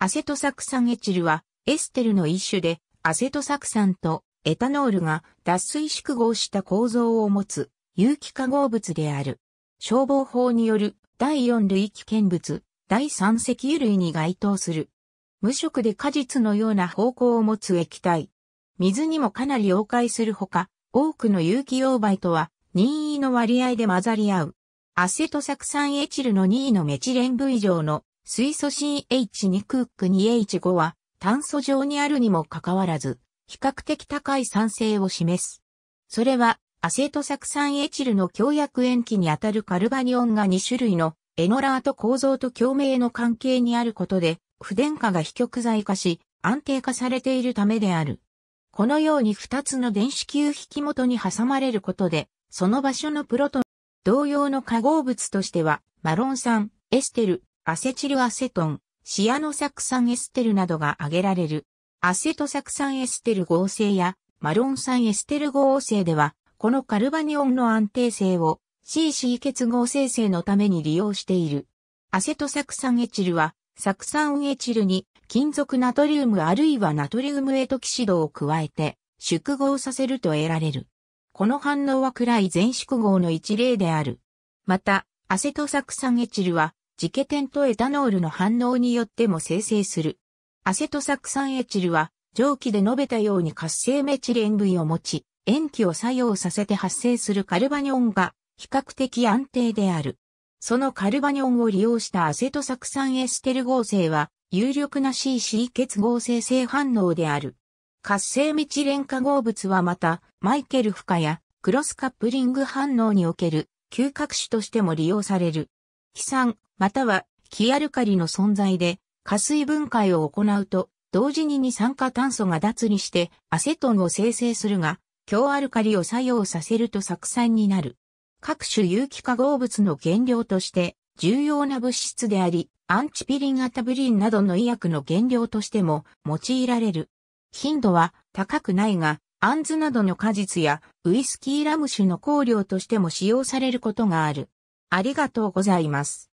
アセトサクサンエチルはエステルの一種でアセトサクサンとエタノールが脱水縮合した構造を持つ有機化合物である。消防法による第4類危険物、第3石油類に該当する。無色で果実のような方向を持つ液体。水にもかなり溶解するほか、多くの有機溶媒とは任意の割合で混ざり合う。アセトサクサンエチルの2位のメチレン部以上の水素 CH2 クック 2H5 は炭素上にあるにもかかわらず、比較的高い酸性を示す。それは、アセト酢酸エチルの強薬塩基にあたるカルバニオンが2種類のエノラーと構造と共鳴の関係にあることで、不電荷が非極剤化し、安定化されているためである。このように2つの電子球引き元に挟まれることで、その場所のプロトン、同様の化合物としては、マロン酸、エステル、アセチルアセトン、シアノ酢酸エステルなどが挙げられる。アセト酢酸エステル合成やマロン酸エステル合成では、このカルバニオンの安定性を CC 結合生成のために利用している。アセト酢酸エチルは、酢酸エチルに金属ナトリウムあるいはナトリウムエトキシドを加えて縮合させると得られる。この反応は暗い全縮合の一例である。また、アセト酢酸エチルはジケテンとエタノールの反応によっても生成する。アセト酢酸エチルは、蒸気で述べたように活性メチン部位を持ち、塩基を作用させて発生するカルバニオンが比較的安定である。そのカルバニオンを利用したアセト酢酸エステル合成は、有力な CC 結合生成性反応である。活性メチレン化合物はまた、マイケル負荷やクロスカップリング反応における嗅覚種としても利用される。飛酸、または気アルカリの存在で、加水分解を行うと、同時に二酸化炭素が脱離してアセトンを生成するが、強アルカリを作用させると酢酸になる。各種有機化合物の原料として重要な物質であり、アンチピリンアタブリンなどの医薬の原料としても用いられる。頻度は高くないが、アンズなどの果実やウイスキーラム酒の香料としても使用されることがある。ありがとうございます。